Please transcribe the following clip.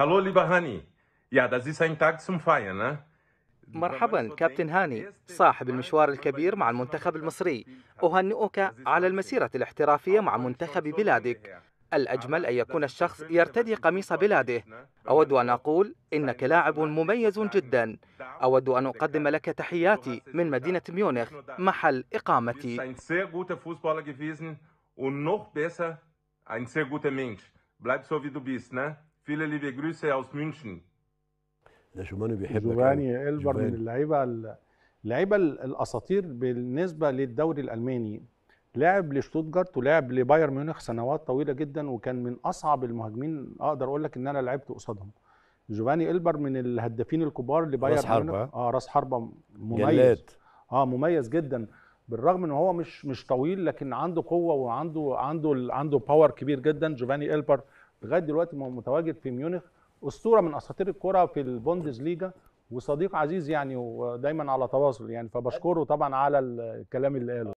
هلو ليبا يا دازي سين تاكس سمفايا نه مرحبا كابتن هاني صاحب المشوار الكبير مع المنتخب المصري أهنئك على المسيرة الاحترافية مع منتخب بلادك الأجمل أن يكون الشخص يرتدي قميص بلاده أود أن أقول إنك لاعب مميز جدا أود أن أقدم لك تحياتي من مدينة ميونخ محل إقامتي فيلا liebe جروسا اوس München. ده شوماني بيحبك جوفاني البر من اللعيبه اللعيبه الاساطير بالنسبه للدوري الالماني لعب لشتوتجارت ولعب لبايرن ميونخ سنوات طويله جدا وكان من اصعب المهاجمين اقدر اقول لك ان انا لعبت قصادهم جوفاني البر من الهدافين الكبار لبايرن ميونخ اه راس حربه مميز جلات. اه مميز جدا بالرغم ان هو مش مش طويل لكن عنده قوه وعنده عنده عنده باور كبير جدا جوفاني البر لغايه دلوقتي متواجد في ميونخ اسطوره من اساطير الكره في البوندز ليجا وصديق عزيز يعني ودايما على تواصل يعني فبشكره طبعا على الكلام اللي قاله